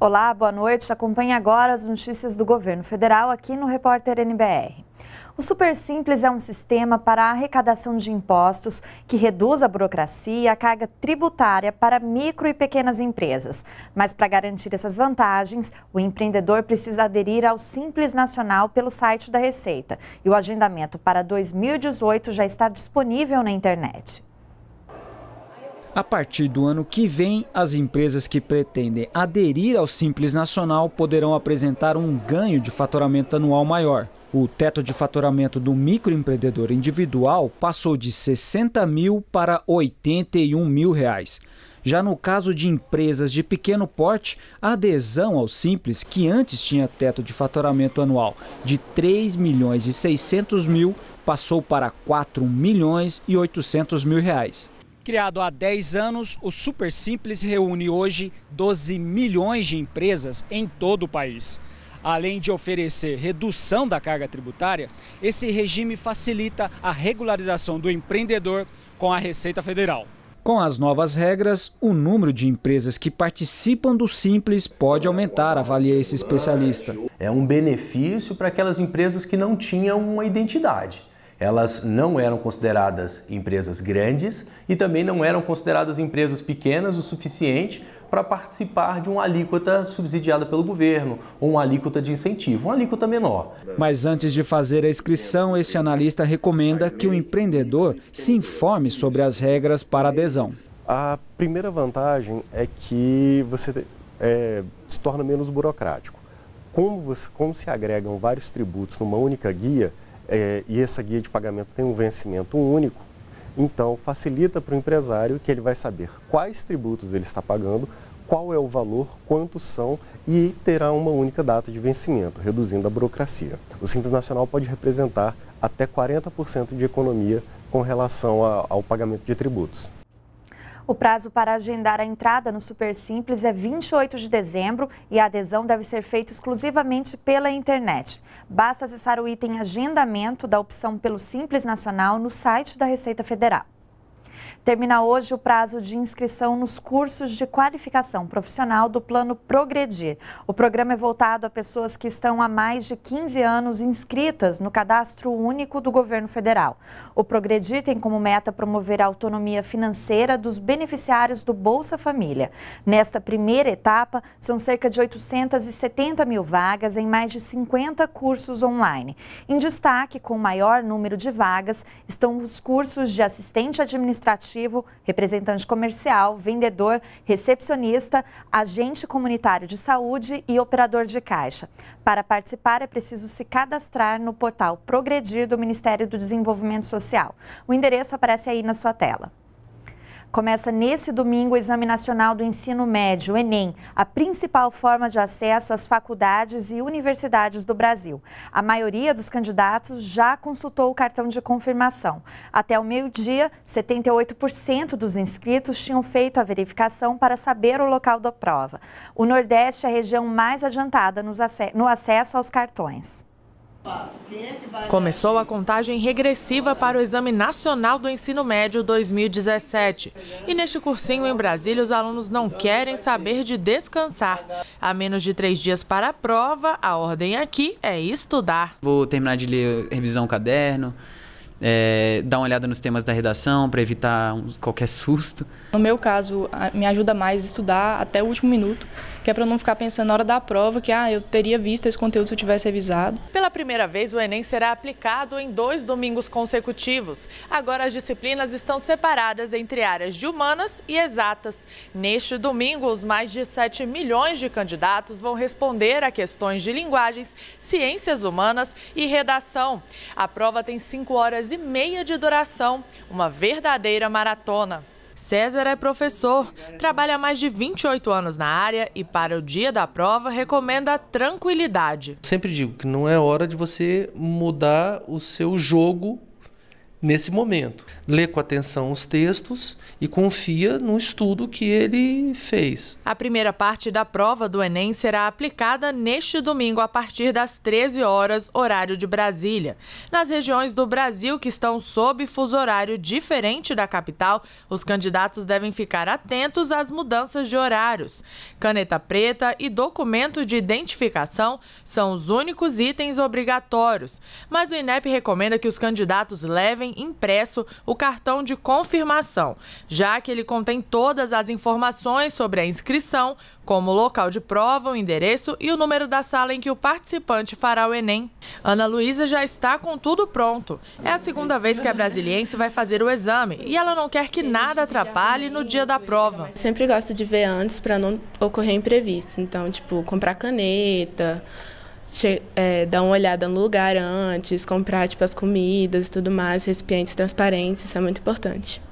Olá, boa noite. Acompanhe agora as notícias do governo federal aqui no Repórter NBR. O Super Simples é um sistema para a arrecadação de impostos que reduz a burocracia e a carga tributária para micro e pequenas empresas. Mas para garantir essas vantagens, o empreendedor precisa aderir ao Simples Nacional pelo site da Receita. E o agendamento para 2018 já está disponível na internet. A partir do ano que vem, as empresas que pretendem aderir ao Simples Nacional poderão apresentar um ganho de faturamento anual maior. O teto de faturamento do microempreendedor individual passou de 60 mil para 81 mil reais. Já no caso de empresas de pequeno porte, a adesão ao Simples, que antes tinha teto de faturamento anual de 3 milhões e 600 mil, passou para 4 milhões e 800 mil reais. Criado há 10 anos, o Super Simples reúne hoje 12 milhões de empresas em todo o país. Além de oferecer redução da carga tributária, esse regime facilita a regularização do empreendedor com a Receita Federal. Com as novas regras, o número de empresas que participam do Simples pode aumentar, avalia esse especialista. É um benefício para aquelas empresas que não tinham uma identidade elas não eram consideradas empresas grandes e também não eram consideradas empresas pequenas o suficiente para participar de uma alíquota subsidiada pelo governo ou uma alíquota de incentivo, uma alíquota menor. Mas antes de fazer a inscrição, esse analista recomenda que o empreendedor se informe sobre as regras para adesão. A primeira vantagem é que você é, se torna menos burocrático. Como, você, como se agregam vários tributos numa única guia, é, e essa guia de pagamento tem um vencimento único, então facilita para o empresário que ele vai saber quais tributos ele está pagando, qual é o valor, quantos são e terá uma única data de vencimento, reduzindo a burocracia. O Simples Nacional pode representar até 40% de economia com relação a, ao pagamento de tributos. O prazo para agendar a entrada no Super Simples é 28 de dezembro e a adesão deve ser feita exclusivamente pela internet. Basta acessar o item Agendamento da opção pelo Simples Nacional no site da Receita Federal. Termina hoje o prazo de inscrição nos cursos de qualificação profissional do Plano Progredir. O programa é voltado a pessoas que estão há mais de 15 anos inscritas no cadastro único do governo federal. O Progredir tem como meta promover a autonomia financeira dos beneficiários do Bolsa Família. Nesta primeira etapa, são cerca de 870 mil vagas em mais de 50 cursos online. Em destaque, com o maior número de vagas, estão os cursos de assistente administrativo administrativo, representante comercial, vendedor, recepcionista, agente comunitário de saúde e operador de caixa. Para participar, é preciso se cadastrar no portal Progredir do Ministério do Desenvolvimento Social. O endereço aparece aí na sua tela. Começa nesse domingo o Exame Nacional do Ensino Médio, o Enem, a principal forma de acesso às faculdades e universidades do Brasil. A maioria dos candidatos já consultou o cartão de confirmação. Até o meio-dia, 78% dos inscritos tinham feito a verificação para saber o local da prova. O Nordeste é a região mais adiantada no acesso aos cartões. Começou a contagem regressiva para o Exame Nacional do Ensino Médio 2017. E neste cursinho em Brasília, os alunos não querem saber de descansar. Há menos de três dias para a prova, a ordem aqui é estudar. Vou terminar de ler revisão caderno, é, dar uma olhada nos temas da redação para evitar um, qualquer susto. No meu caso, me ajuda mais estudar até o último minuto, que é para não ficar pensando na hora da prova que ah, eu teria visto esse conteúdo se eu tivesse revisado. Pela primeira vez, o Enem será aplicado em dois domingos consecutivos. Agora as disciplinas estão separadas entre áreas de humanas e exatas. Neste domingo, os mais de 7 milhões de candidatos vão responder a questões de linguagens, ciências humanas e redação. A prova tem 5 horas horas e meia de duração, uma verdadeira maratona. César é professor, trabalha há mais de 28 anos na área e, para o dia da prova, recomenda tranquilidade. Sempre digo que não é hora de você mudar o seu jogo nesse momento. Lê com atenção os textos e confia no estudo que ele fez. A primeira parte da prova do Enem será aplicada neste domingo a partir das 13 horas, horário de Brasília. Nas regiões do Brasil que estão sob fuso horário diferente da capital, os candidatos devem ficar atentos às mudanças de horários. Caneta preta e documento de identificação são os únicos itens obrigatórios, mas o INEP recomenda que os candidatos levem impresso o cartão de confirmação, já que ele contém todas as informações sobre a inscrição, como o local de prova, o endereço e o número da sala em que o participante fará o Enem. Ana Luísa já está com tudo pronto. É a segunda vez que a brasiliense vai fazer o exame e ela não quer que nada atrapalhe no dia da prova. Sempre gosto de ver antes para não ocorrer imprevisto. Então, tipo, comprar caneta, é, dar uma olhada no lugar antes, comprar tipo, as comidas e tudo mais, recipientes transparentes, isso é muito importante.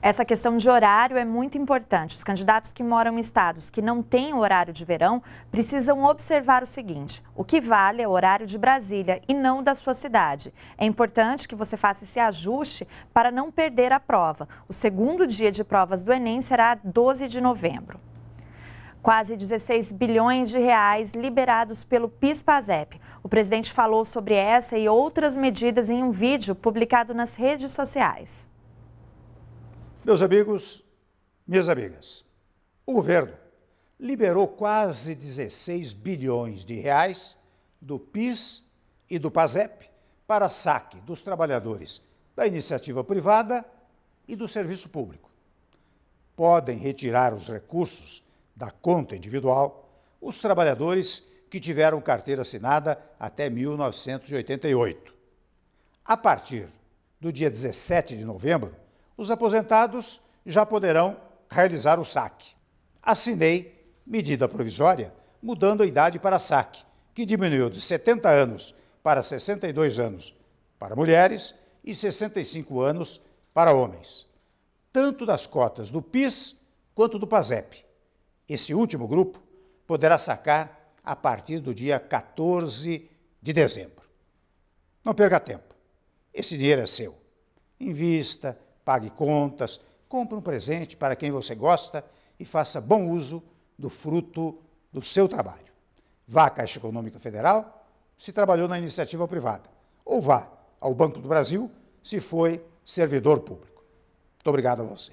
Essa questão de horário é muito importante. Os candidatos que moram em estados que não têm horário de verão precisam observar o seguinte: o que vale é o horário de Brasília e não da sua cidade. É importante que você faça esse ajuste para não perder a prova. O segundo dia de provas do Enem será 12 de novembro quase 16 bilhões de reais liberados pelo PIS/PASEP. O presidente falou sobre essa e outras medidas em um vídeo publicado nas redes sociais. Meus amigos, minhas amigas, o governo liberou quase 16 bilhões de reais do PIS e do PASEP para saque dos trabalhadores da iniciativa privada e do serviço público. Podem retirar os recursos da conta individual os trabalhadores que tiveram carteira assinada até 1988. A partir do dia 17 de novembro, os aposentados já poderão realizar o saque. Assinei medida provisória mudando a idade para saque, que diminuiu de 70 anos para 62 anos para mulheres e 65 anos para homens, tanto das cotas do PIS quanto do PASEP. Esse último grupo poderá sacar a partir do dia 14 de dezembro. Não perca tempo. Esse dinheiro é seu. Invista, pague contas, compre um presente para quem você gosta e faça bom uso do fruto do seu trabalho. Vá à Caixa Econômica Federal se trabalhou na iniciativa privada, ou vá ao Banco do Brasil se foi servidor público. Muito obrigado a você.